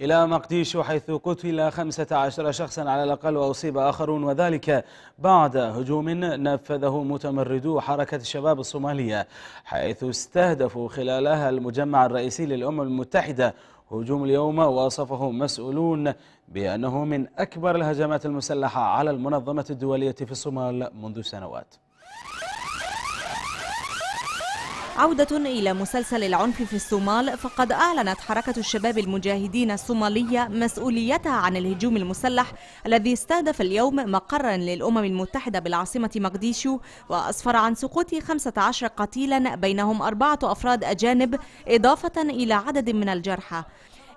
إلى مقديشو حيث قتل 15 شخصا على الأقل وأصيب آخرون وذلك بعد هجوم نفذه متمردو حركة الشباب الصومالية حيث استهدفوا خلالها المجمع الرئيسي للأمم المتحدة هجوم اليوم وصفه مسؤولون بأنه من أكبر الهجمات المسلحة على المنظمة الدولية في الصومال منذ سنوات عودة إلى مسلسل العنف في الصومال فقد أعلنت حركة الشباب المجاهدين الصومالية مسؤوليتها عن الهجوم المسلح الذي استهدف اليوم مقرا للأمم المتحدة بالعاصمة مقديشو وأسفر عن سقوط 15 قتيلا بينهم أربعة أفراد أجانب إضافة إلى عدد من الجرحى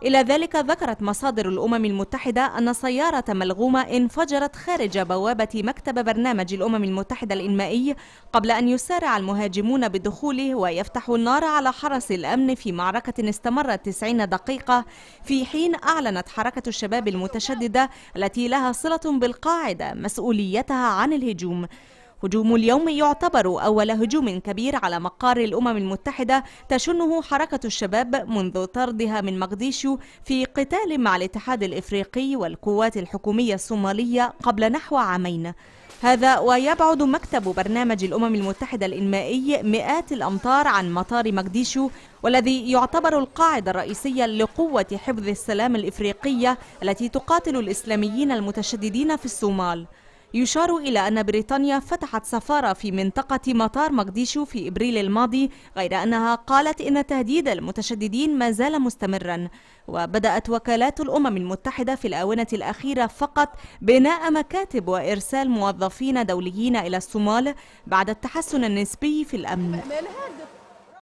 إلى ذلك ذكرت مصادر الأمم المتحدة أن سيارة ملغومة انفجرت خارج بوابة مكتب برنامج الأمم المتحدة الإنمائي قبل أن يسارع المهاجمون بدخوله ويفتحوا النار على حرس الأمن في معركة استمرت 90 دقيقة في حين أعلنت حركة الشباب المتشددة التي لها صلة بالقاعدة مسؤوليتها عن الهجوم هجوم اليوم يعتبر أول هجوم كبير على مقار الأمم المتحدة تشنه حركة الشباب منذ طردها من مقديشو في قتال مع الاتحاد الإفريقي والقوات الحكومية الصومالية قبل نحو عامين هذا ويبعد مكتب برنامج الأمم المتحدة الإنمائي مئات الأمتار عن مطار مقديشو والذي يعتبر القاعدة الرئيسية لقوة حفظ السلام الإفريقية التي تقاتل الإسلاميين المتشددين في الصومال يشار إلى أن بريطانيا فتحت سفارة في منطقة مطار مقديشو في إبريل الماضي غير أنها قالت إن تهديد المتشددين ما زال مستمرا وبدأت وكالات الأمم المتحدة في الآونة الأخيرة فقط بناء مكاتب وإرسال موظفين دوليين إلى الصومال بعد التحسن النسبي في الأمن